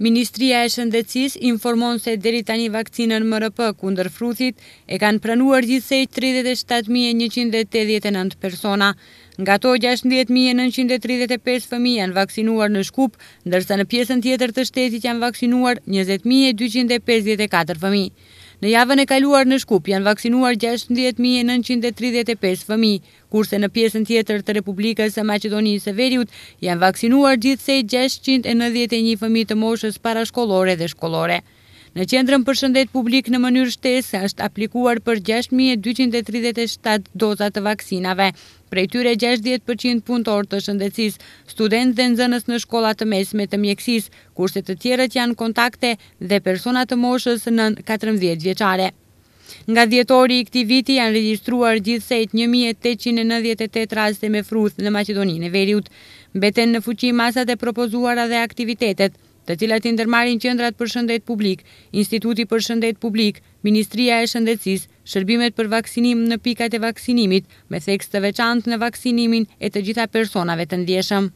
Ministria e Shëndecis informon se deri tani vakcinën më rëpë kundër frutit e kanë pranuar gjithsej 37.189 persona. Nga to 16.935 fëmi janë vakcinuar në shkup, ndërsa në pjesën tjetër të shtetit janë vakcinuar 20.254 fëmi. Në javën e kaluar në Shkup janë vaksinuar 16.935 fëmi, kurse në pjesën tjetër të Republikës e Macedonisë e Veriut janë vaksinuar gjithsej 691 fëmi të moshës parashkollore dhe shkollore. Në qendrën për shëndet publik në mënyrë shtese është aplikuar për 6237 dozat të vaksinave, prej tyre 60% punëtor të shëndecis, student dhe nëzënës në shkollat të mesme të mjekësis, kurse të tjerët janë kontakte dhe personat të moshës në 14 vjeqare. Nga djetori i këti viti janë registruar gjithsejt 1898 raste me fruth në Macedoninë e Veriut. Beten në fuqi masat e propozuara dhe aktivitetet, të cilat i ndërmarin qendrat për shëndet publik, Instituti për shëndet publik, Ministria e Shëndetësisë, shërbimet për vaksinim në pikat e vaksinimit, me theks të veçantë në vaksinimin e të gjitha personave të ndjeshëm.